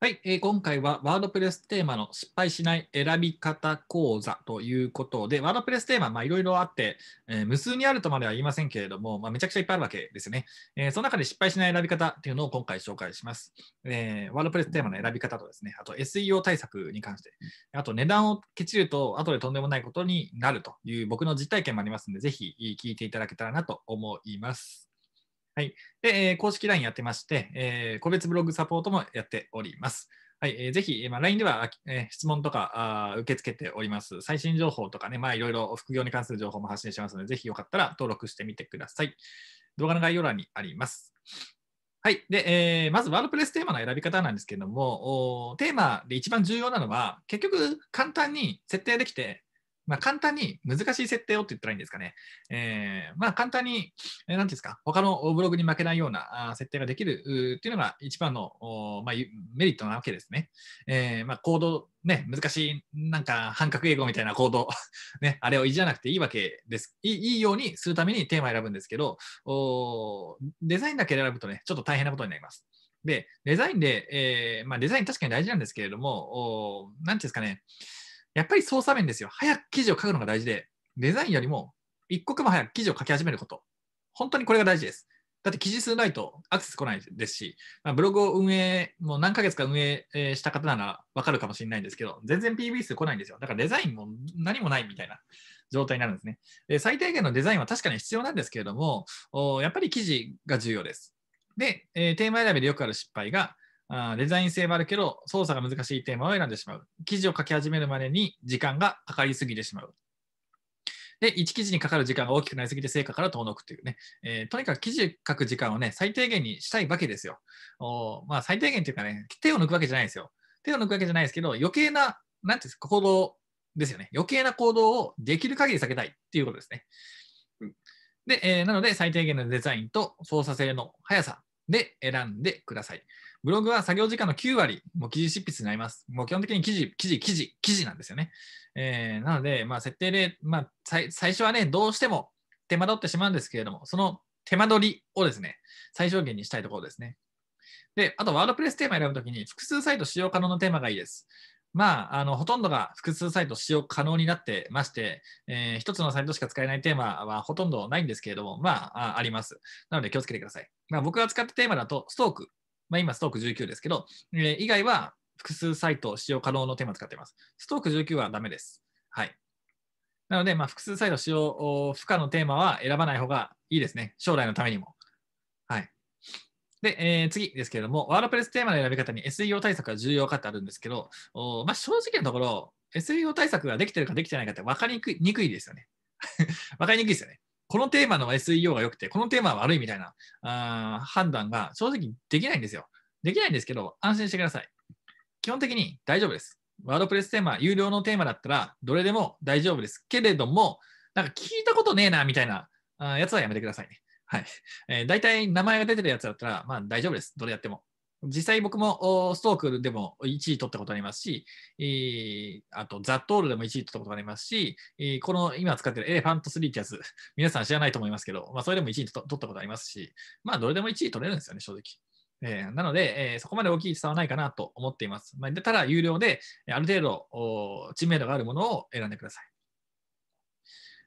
はい、えー、今回はワードプレステーマの失敗しない選び方講座ということで、ワードプレステーマ、いろいろあって、えー、無数にあるとまでは言いませんけれども、まあ、めちゃくちゃいっぱいあるわけですね、えー、その中で失敗しない選び方っていうのを今回紹介します、えー、ワードプレステーマの選び方とですね、あと SEO 対策に関して、あと値段をけちると、後でとんでもないことになるという僕の実体験もありますので、ぜひ聞いていただけたらなと思います。はい。で、えー、公式 LINE やってまして、えー、個別ブログサポートもやっております。はい、えー、ぜひ、まあ、LINE では、えー、質問とかあ受け付けております。最新情報とかね、まあ、いろいろ副業に関する情報も発信しますので、ぜひよかったら登録してみてください。動画の概要欄にあります。はい。で、えー、まずワードプレステーマの選び方なんですけども、おテーマで一番重要なのは、結局簡単に設定できて、まあ、簡単に難しい設定をって言ったらいいんですかね。えー、まあ、簡単に、えー、なんですか、他のブログに負けないようなあ設定ができるっていうのが一番のお、まあ、メリットなわけですね。えー、まあ、ード、ね、難しい、なんか、半角英語みたいなード、ね、あれをいじらなくていいわけですい。いいようにするためにテーマを選ぶんですけど、おデザインだけ選ぶとね、ちょっと大変なことになります。で、デザインで、えーまあ、デザイン確かに大事なんですけれども、おなんていうんですかね、やっぱり操作面ですよ。早く記事を書くのが大事で、デザインよりも一刻も早く記事を書き始めること。本当にこれが大事です。だって記事数ないとアクセス来ないですし、まあ、ブログを運営、もう何ヶ月か運営した方ならわかるかもしれないんですけど、全然 PV 数来ないんですよ。だからデザインも何もないみたいな状態になるんですね。で最低限のデザインは確かに必要なんですけれども、やっぱり記事が重要です。で、えー、テーマ選びでよくある失敗が、あデザイン性もあるけど操作が難しいテーマを選んでしまう。記事を書き始めるまでに時間がかかりすぎてしまう。で、1記事にかかる時間が大きくなりすぎて成果から遠のくというね、えー、とにかく記事書く時間をね、最低限にしたいわけですよ。おまあ、最低限というかね、手を抜くわけじゃないですよ。手を抜くわけじゃないですけど、余計な、なんていうんですか、行動ですよね。余計な行動をできる限り避けたいっていうことですね。で、えー、なので最低限のデザインと操作性の速さで選んでください。ブログは作業時間の9割、もう記事執筆になります。もう基本的に記事、記事、記事、記事なんですよね。えー、なので、まあ、設定で、まあ最、最初はね、どうしても手間取ってしまうんですけれども、その手間取りをですね、最小限にしたいところですね。で、あと、ワードプレステーマ選ぶときに、複数サイト使用可能のテーマがいいです。まあ、あのほとんどが複数サイト使用可能になってまして、えー、1つのサイトしか使えないテーマはほとんどないんですけれども、まあ、あります。なので気をつけてください。まあ、僕が使ったテーマだと、ストークまあ、今、ストーク19ですけど、えー、以外は複数サイト使用可能のテーマ使っています。ストーク19はダメです。はい。なので、まあ、複数サイト使用不可のテーマは選ばない方がいいですね。将来のためにも。はい。で、えー、次ですけれども、ワードプレステーマの選び方に SEO 対策が重要かってあるんですけど、まあ、正直なところ、SEO 対策ができてるかできてないかって分かりにくいですよね。分かりにくいですよね。このテーマの SEO が良くて、このテーマは悪いみたいなあ判断が正直できないんですよ。できないんですけど、安心してください。基本的に大丈夫です。ワードプレステーマ、有料のテーマだったら、どれでも大丈夫です。けれども、なんか聞いたことねえな、みたいなやつはやめてくださいね。はい。えー、大体名前が出てるやつだったら、まあ大丈夫です。どれやっても。実際僕もストークでも1位取ったことありますし、あとザ・トールでも1位取ったことありますし、この今使ってるエレファント3ってやつ、皆さん知らないと思いますけど、まあ、それでも1位取ったことありますし、まあ、どれでも1位取れるんですよね、正直。えー、なので、えー、そこまで大きい差はないかなと思っています。まあ、ただ、有料で、ある程度知名度があるものを選んでください。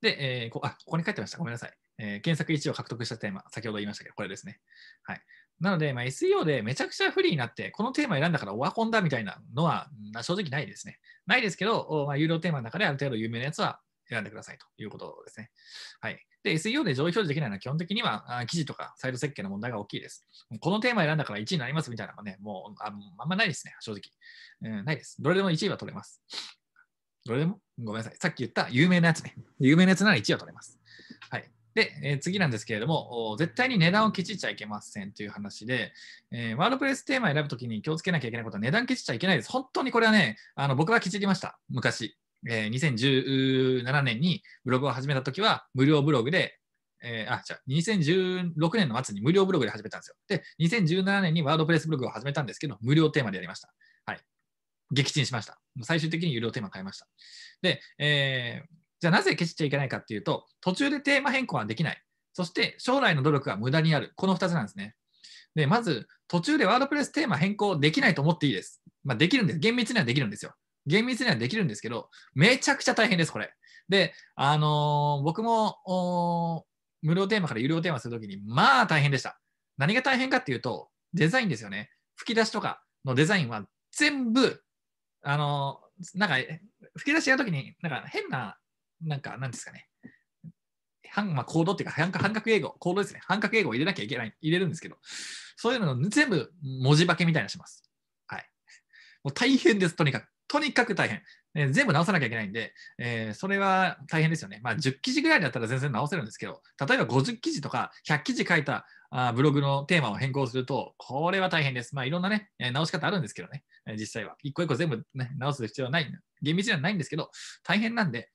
で、えー、こあここに書いてました。ごめんなさい。えー、検索1を獲得したテーマ、先ほど言いましたけど、これですね。はい。なので、まあ、SEO でめちゃくちゃ不利になって、このテーマ選んだからオワコンだみたいなのは、正直ないですね。ないですけど、まあ、有料テーマの中である程度有名なやつは選んでくださいということですね。はい。で、SEO で上位表示できないのは基本的には記事とかサイト設計の問題が大きいです。このテーマ選んだから1位になりますみたいなのね、もうああんまないですね、正直、うん。ないです。どれでも1位は取れます。どれでもごめんなさい。さっき言った有名なやつね。有名なやつなら1位は取れます。はい。で、えー、次なんですけれども、絶対に値段をケチっちゃいけませんという話で、えー、ワードプレステーマを選ぶときに気をつけなきゃいけないことは値段ケチっちゃいけないです。本当にこれはね、あの僕はケチりました、昔。えー、2017年にブログを始めたときは、無料ブログで、えー、あ、じゃあ、2016年の末に無料ブログで始めたんですよ。で、2017年にワードプレスブログを始めたんですけど、無料テーマでやりました。はい。撃沈しました。最終的に有料テーマ変えました。で、えー、じゃあなぜ消しちゃいけないかっていうと、途中でテーマ変更はできない。そして将来の努力は無駄にある。この2つなんですね。で、まず、途中でワードプレステーマ変更できないと思っていいです。まあ、できるんです。厳密にはできるんですよ。厳密にはできるんですけど、めちゃくちゃ大変です、これ。で、あのー、僕も無料テーマから有料テーマするときに、まあ大変でした。何が大変かっていうと、デザインですよね。吹き出しとかのデザインは全部、あのー、なんか、吹き出しやるときに、なんか変ななんか、なんですかね。半まあ、コードっていうか半、半角英語、コードですね。半角英語を入れなきゃいけない、入れるんですけど、そういうの全部文字化けみたいなします。はい。もう大変です、とにかく。とにかく大変。えー、全部直さなきゃいけないんで、えー、それは大変ですよね。まあ、10記事ぐらいだったら全然直せるんですけど、例えば50記事とか100記事書いたあブログのテーマを変更すると、これは大変です。まあ、いろんなね、え直し方あるんですけどね、え実際は。一個一個全部、ね、直す必要はない。厳密にはないんですけど、大変なんで、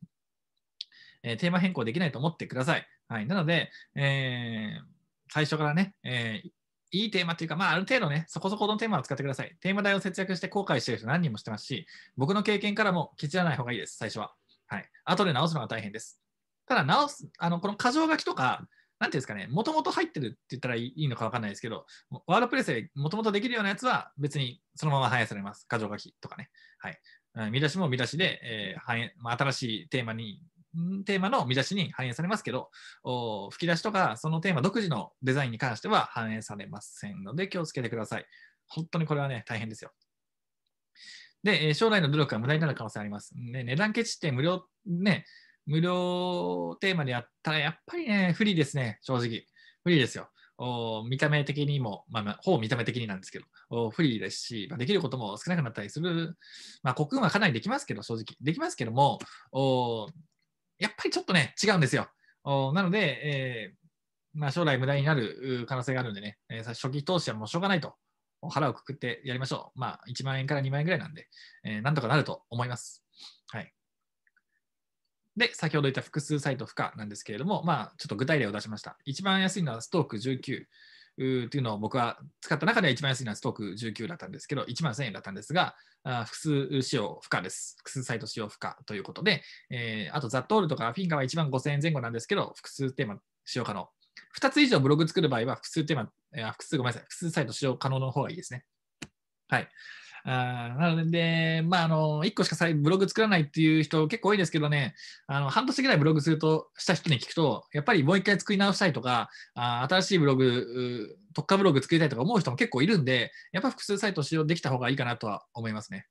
えー、テーマ変更できないと思ってください。はい、なので、えー、最初からね、えー、いいテーマというか、まあ、ある程度ね、そこそこのテーマを使ってください。テーマ代を節約して後悔してる人何人もしてますし、僕の経験からもケチらない方がいいです、最初は。はい。後で直すのが大変です。ただ、直す、あの、この箇条書きとか、なんていうんですかね、もともと入ってるって言ったらいいのか分かんないですけど、ワードプレスでもともとできるようなやつは別にそのまま反映されます。箇条書きとかね。はい。見出しも見出しで、えー反映まあ、新しいテーマにテーマの見出しに反映されますけど、吹き出しとかそのテーマ独自のデザインに関しては反映されませんので気をつけてください。本当にこれはね、大変ですよ。で、将来の努力が無駄になる可能性あります。で値段ケチって無料、ね、無料テーマでやったらやっぱりね、不利ですね、正直。不利ですよ。お見た目的にも、まあ、まあ、ほぼ見た目的になんですけど、お不利ですし、まあ、できることも少なくなったりする、まあ、国運はかなりできますけど、正直。できますけども、おやっぱりちょっとね、違うんですよ。なので、えー、まあ、将来無駄になる可能性があるんでね、えー、初期投資はもうしょうがないと、腹をくくってやりましょう。まあ、1万円から2万円ぐらいなんで、えー、なんとかなると思います。はい。で、先ほど言った複数サイト負荷なんですけれども、まあ、ちょっと具体例を出しました。一番安いのはストーク19、っていうのを僕は使った中では一番安いのはストーク19だったんですけど、1万1000円だったんですが、複数使用不可です。複数サイト使用不可ということで、えー、あとザットールとかフィンガーは1万5000円前後なんですけど、複数テーマ使用可能。2つ以上ブログ作る場合は複数テーマ、えー、複数ごめんなさい、複数サイト使用可能の方がいいですね。はい。あなので、まあ、あの、1個しかさブログ作らないっていう人結構多いですけどね、あの、半年ぐらいブログすると、した人に聞くと、やっぱりもう一回作り直したいとか、あ新しいブログ、特化ブログ作りたいとか思う人も結構いるんで、やっぱ複数サイト使用できた方がいいかなとは思いますね。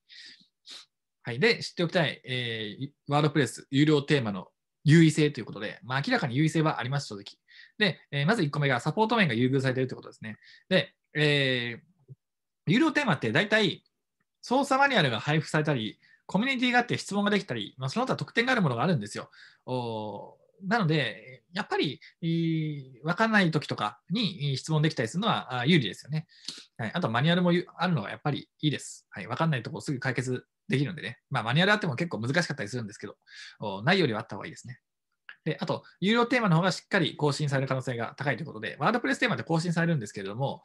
はい。で、知っておきたい、えー、ワードプレス有料テーマの優位性ということで、まあ、明らかに優位性はあります、正直。で、えー、まず1個目がサポート面が優遇されているということですね。で、えー、有料テーマって大体、操作マニュアルが配布されたり、コミュニティがあって質問ができたり、まあ、その他特典があるものがあるんですよ。おなので、やっぱり、わかんない時とかに質問できたりするのは有利ですよね。はい、あと、マニュアルもあるのはやっぱりいいです。はい、わかんないとこすぐ解決できるんでね。まあ、マニュアルあっても結構難しかったりするんですけど、ないよりはあった方がいいですね。で、あと、有料テーマの方がしっかり更新される可能性が高いということで、ワードプレステーマで更新されるんですけれども、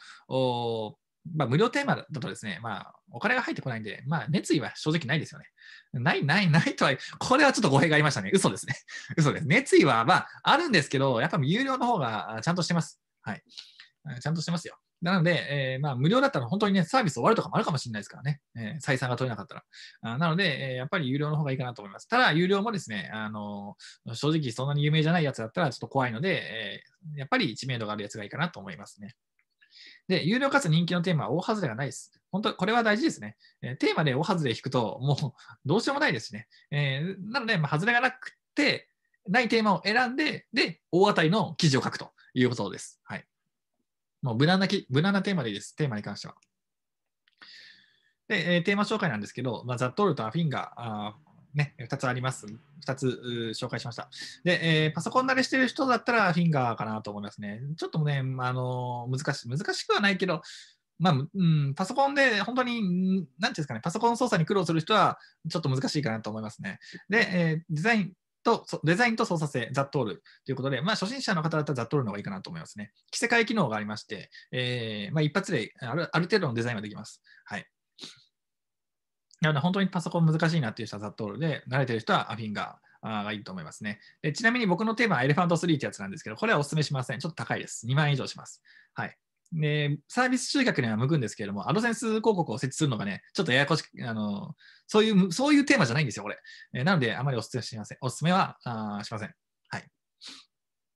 まあ、無料テーマだとですね、まあ、お金が入ってこないんで、まあ、熱意は正直ないですよね。ない、ない、ないとは、これはちょっと語弊がありましたね。嘘ですね。嘘です。熱意は、まあ、あるんですけど、やっぱ有料の方がちゃんとしてます。はい。ちゃんとしてますよ。なので、えー、まあ、無料だったら本当にね、サービス終わるとかもあるかもしれないですからね。えー、採算が取れなかったら。あなので、えー、やっぱり有料の方がいいかなと思います。ただ、有料もですね、あの正直そんなに有名じゃないやつだったらちょっと怖いので、えやっぱり知名度があるやつがいいかなと思いますね。で、有料かつ人気のテーマは大外れがないです。本当、これは大事ですね。えテーマで大外れ引くと、もうどうしようもないですね。えー、なので、まあ、外れがなくて、ないテーマを選んで、で、大当たりの記事を書くということです。はい。もう無難なき、無難なテーマでいいです。テーマに関しては。で、えー、テーマ紹介なんですけど、まあ、ザ・トルとアフィンガー、ね、2つあります。2つ紹介しました。で、えー、パソコン慣れしてる人だったらフィンガーかなと思いますね。ちょっとね、あの難しい、難しくはないけど、まあ、うん、パソコンで本当に、なんていうんですかね、パソコン操作に苦労する人はちょっと難しいかなと思いますね。で、えー、デザインと、デザインと操作性、ザットールということで、まあ、初心者の方だったらザットールの方がいいかなと思いますね。着せ替え機能がありまして、えー、まあ、一発であるある程度のデザインはできます。はい。なので、本当にパソコン難しいなっていう人はザットールで、慣れてる人はアフィンガーがいいと思いますね。でちなみに僕のテーマはエレファント3ってやつなんですけど、これはお勧めしません。ちょっと高いです。2万円以上します。はい。で、サービス集客には向くんですけれども、アドセンス広告を設置するのがね、ちょっとややこしく、あの、そういう、そういうテーマじゃないんですよ、これ。えなので、あまりお勧めしません。お勧めはあしません。はい。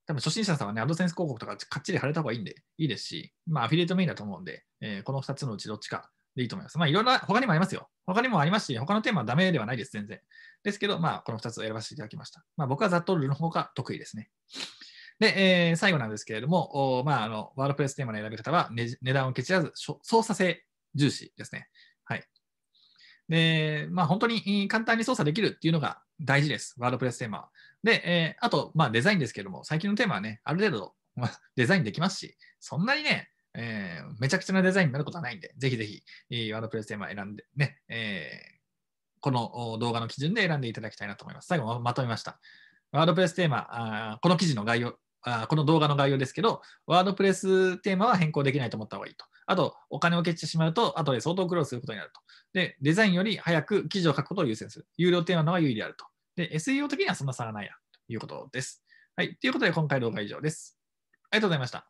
多分初心者さんはね、アドセンス広告とかかっちり貼れた方がいいんで、いいですし、まあ、アフィリエイトメインだと思うんで、えー、この2つのうちどっちかでいいと思います。まあ、いろんな、他にもありますよ。他にもありますし、他のテーマはダメではないです、全然。ですけど、まあ、この2つを選ばせていただきました。まあ、僕はざっとルールの方が得意ですね。で、えー、最後なんですけれども、まあ、あのワードプレステーマの選び方は、ね、値段を蹴散らず、操作性重視ですね。はい。で、まあ、本当に簡単に操作できるっていうのが大事です、ワードプレステーマは。で、えー、あと、まあ、デザインですけれども、最近のテーマはね、ある程度、まあ、デザインできますし、そんなにね、えー、めちゃくちゃなデザインになることはないんで、ぜひぜひ、ワードプレステーマ選んでね、えー、この動画の基準で選んでいただきたいなと思います。最後まとめました。ワードプレステーマ、あこの記事の概要あ、この動画の概要ですけど、ワードプレステーマは変更できないと思った方がいいと。あと、お金を消してしまうと、後で相当苦労することになると。で、デザインより早く記事を書くことを優先する。有料テーマの方が有利であると。で、SEO 的にはそんな差がないや、ということです。はい。ということで、今回動画は以上です。ありがとうございました。